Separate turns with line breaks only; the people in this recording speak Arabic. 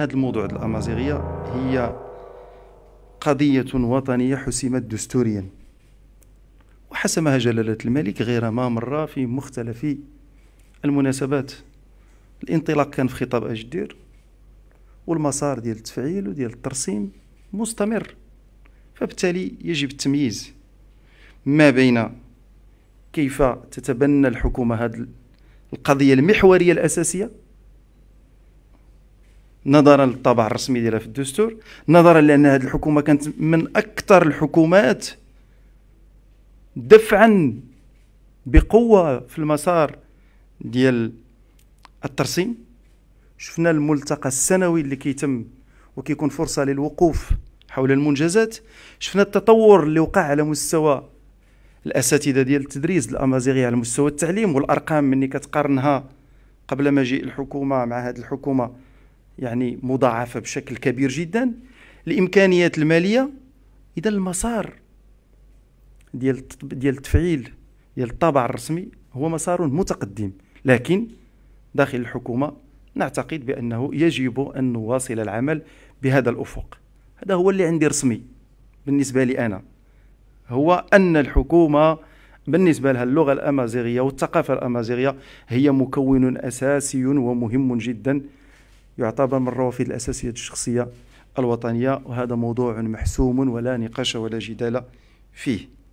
هذا الموضوع ديال الامازيغيه هي قضيه وطنيه حسمت دستوريا وحسمها جلاله الملك غير ما مر في مختلف المناسبات الانطلاق كان في خطاب اجدير والمسار ديال التفعيل وديال الترسيم مستمر فبالتالي يجب التمييز ما بين كيف تتبنى الحكومه هذه القضيه المحوريه الاساسيه نظرا للطابع الرسمي ديالها في الدستور نظرا لان هذه الحكومه كانت من اكثر الحكومات دفعا بقوه في المسار ديال الترسيم شفنا الملتقى السنوي اللي كيتم وكيكون فرصه للوقوف حول المنجزات شفنا التطور اللي وقع على مستوى الاساتذه ديال التدريس الامازيغيه على مستوى التعليم والارقام مني كتقارنها قبل مجيء الحكومه مع هذه الحكومه يعني مضاعفة بشكل كبير جدا الإمكانيات المالية إذا المسار ديال ديال التفعيل ديال الطابع الرسمي هو مسار متقدم لكن داخل الحكومة نعتقد بأنه يجب أن نواصل العمل بهذا الأفق هذا هو اللي عندي رسمي بالنسبة لي أنا هو أن الحكومة بالنسبة لها اللغة الأمازيغية والثقافة الأمازيغية هي مكون أساسي ومهم جدا يعتبر من الروافد الأساسية الشخصية الوطنية وهذا موضوع محسوم ولا نقاش ولا جدال فيه